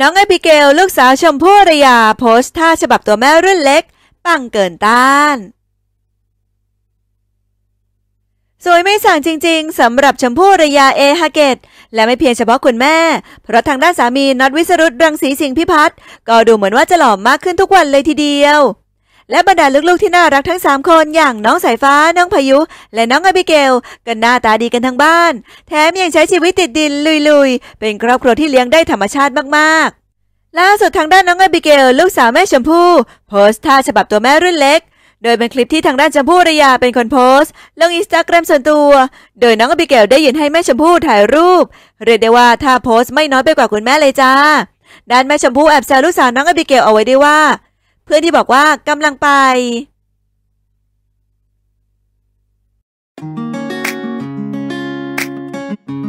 น้องไอพิเกลลูกสาวชมพู่ระยาโพสท่าฉบับตัวแม่รุ่นเล็ก ปังเกินต้าน สวยไม่สั่งจริงๆสำหรับชมพู่ระยาเอฮาเกตและไม่เพียงเฉพาะคุณแม่ เพราะทางด้านสามีน็อตวิสรุตรังสีสิงพิพัฒน์ก็ดูเหมือนว่าจะหล่อมากขึ้นทุกวันเลยทีเดียวและบรรดาลูกๆที่น่ารักทั้ง 3 คนอย่างน้องสายฟ้า น้องพายุ และน้องอบิเกลก็หน้าตาดีกันทั้งบ้าน แถมยังใช้ชีวิตติดดินลุยๆ เป็นครอบครัวที่เลี้ยงได้ธรรมชาติมากๆ ล่าสุดทางด้านน้องอบิเกลลูกสาวแม่ชมพู่โพสต์ท่าฉบับตัวแม่รุ่นเล็ก โดยเป็นคลิปที่ทางด้านชมพู่ระยาเป็นคนโพสต์ลงอินสตาแกรมส่วนตัวโดยน้องอบิเกลได้ยืนให้แม่ชมพู่ถ่ายรูป เรียกได้ว่าท่าโพสต์ไม่น้อยไปกว่าคุณแม่เลยจ้า ด้านแม่ชมพู่แอบแซวลูกสาวน้องอบิเกลเอาไว้ได้ว่าพื่อนที่บอกว่ากำลังไป thank you